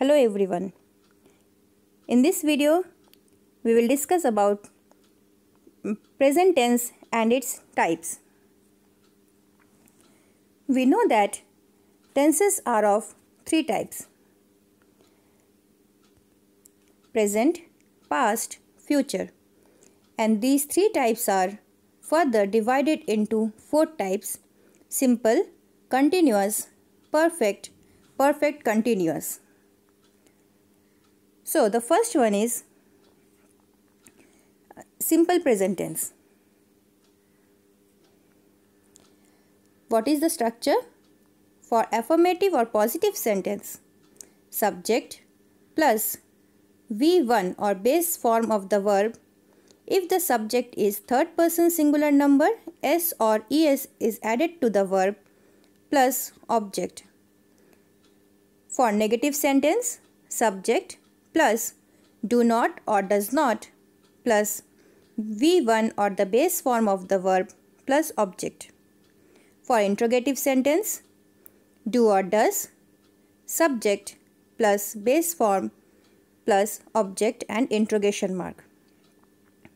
Hello everyone. In this video, we will discuss about present tense and its types. We know that tenses are of three types. Present, past, future. And these three types are further divided into four types. Simple, continuous, perfect, perfect continuous. So the first one is simple present tense. What is the structure? For affirmative or positive sentence, subject plus V1 or base form of the verb if the subject is third person singular number, S or ES is added to the verb plus object. For negative sentence, subject plus do not or does not plus V1 or the base form of the verb plus object. For interrogative sentence, do or does, subject plus base form plus object and interrogation mark.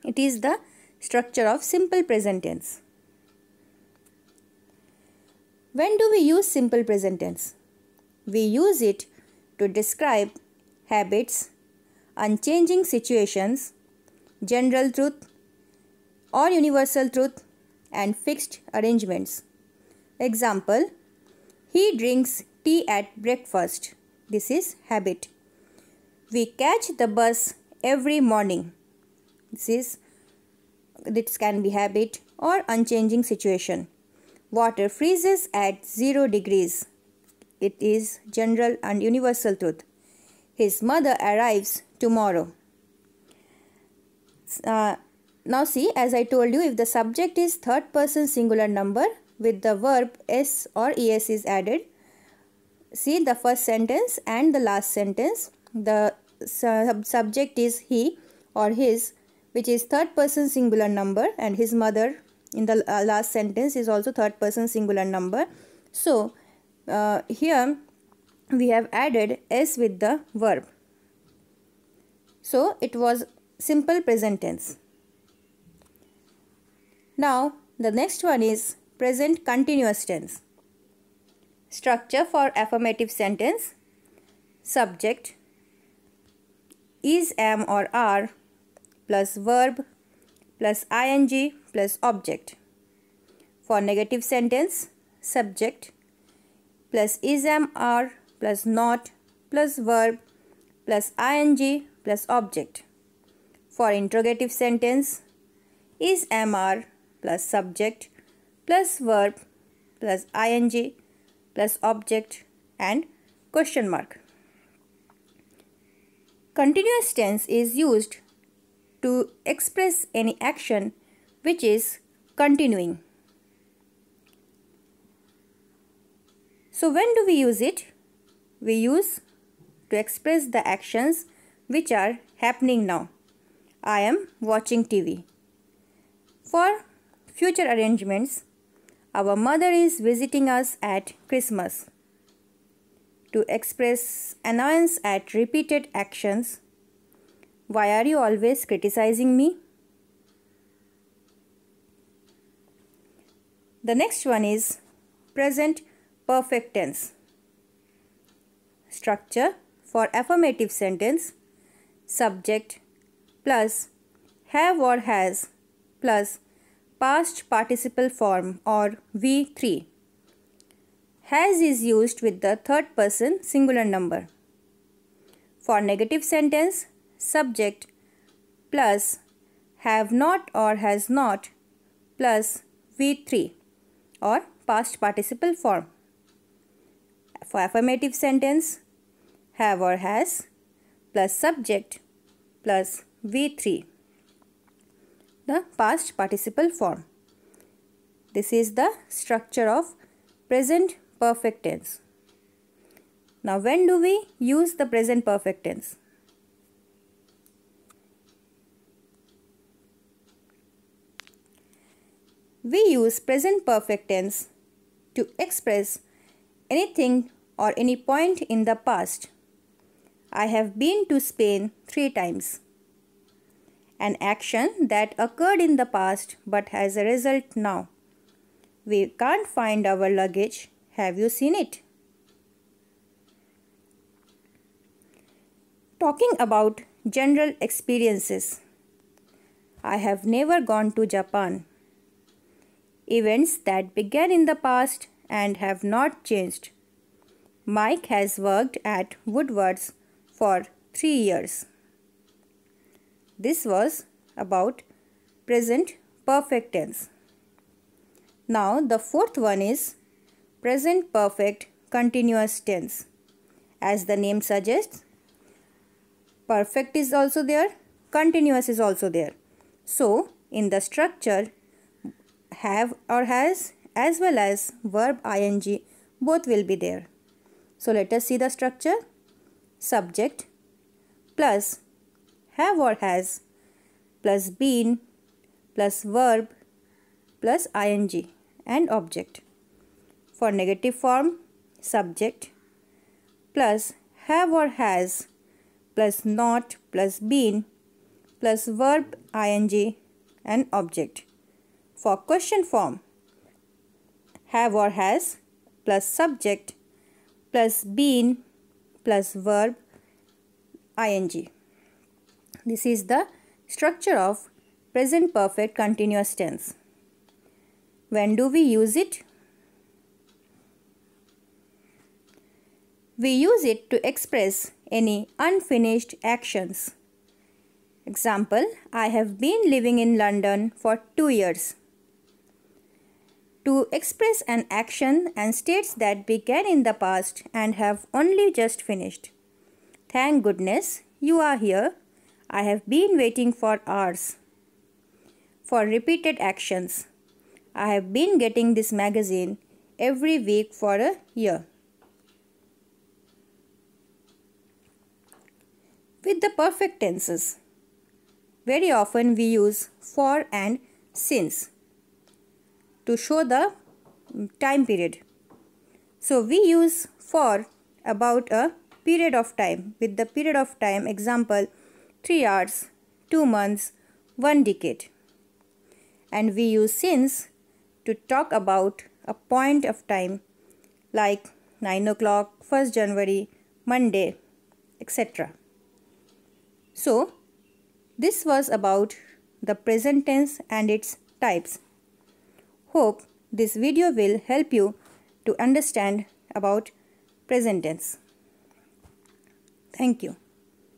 It is the structure of simple present tense. When do we use simple present tense? We use it to describe habits, unchanging situations, general truth or universal truth, and fixed arrangements. Example He drinks tea at breakfast. This is habit. We catch the bus every morning. This is this can be habit or unchanging situation. Water freezes at 0 degrees. It is general and universal truth. His mother arrives tomorrow. Uh, now see, as I told you, if the subject is third person singular number with the verb s or es is added, see the first sentence and the last sentence, the sub subject is he or his which is third person singular number and his mother in the uh, last sentence is also third person singular number. So, uh, here we have added s with the verb. So it was simple present tense. Now the next one is present continuous tense. Structure for affirmative sentence. Subject is am or are plus verb plus ing plus object. For negative sentence, subject plus is am are plus not plus verb plus ing plus object. For interrogative sentence, is MR plus subject plus verb plus ing plus object and question mark. Continuous tense is used to express any action which is continuing. So when do we use it? we use to express the actions which are happening now. I am watching TV. For future arrangements, our mother is visiting us at Christmas. To express annoyance at repeated actions, why are you always criticizing me? The next one is present perfect tense structure for affirmative sentence subject plus have or has plus past participle form or V3. Has is used with the third person singular number. For negative sentence, subject plus have not or has not plus V3 or past participle form. For affirmative sentence, have or has plus subject plus V3 the past participle form. This is the structure of present perfect tense. Now when do we use the present perfect tense? We use present perfect tense to express anything or any point in the past. I have been to Spain three times. An action that occurred in the past but has a result now. We can't find our luggage. Have you seen it? Talking about general experiences. I have never gone to Japan. Events that began in the past and have not changed. Mike has worked at Woodward's for three years. This was about present perfect tense. Now the fourth one is present perfect continuous tense. As the name suggests, perfect is also there, continuous is also there. So in the structure, have or has as well as verb ing both will be there. So let us see the structure subject plus have or has plus been plus verb plus ing and object. For negative form subject plus have or has plus not plus been plus verb ing and object. For question form have or has plus subject plus been plus verb ing. This is the structure of present perfect continuous tense. When do we use it? We use it to express any unfinished actions. Example, I have been living in London for two years to express an action and states that began in the past and have only just finished. Thank goodness you are here. I have been waiting for hours. For repeated actions. I have been getting this magazine every week for a year. With the perfect tenses. Very often we use for and since to show the mm, time period. So we use for about a period of time with the period of time example 3 hours, 2 months, 1 decade. And we use since to talk about a point of time like 9 o'clock, 1st January, Monday, etc. So this was about the present tense and its types. Hope this video will help you to understand about present tense. Thank you.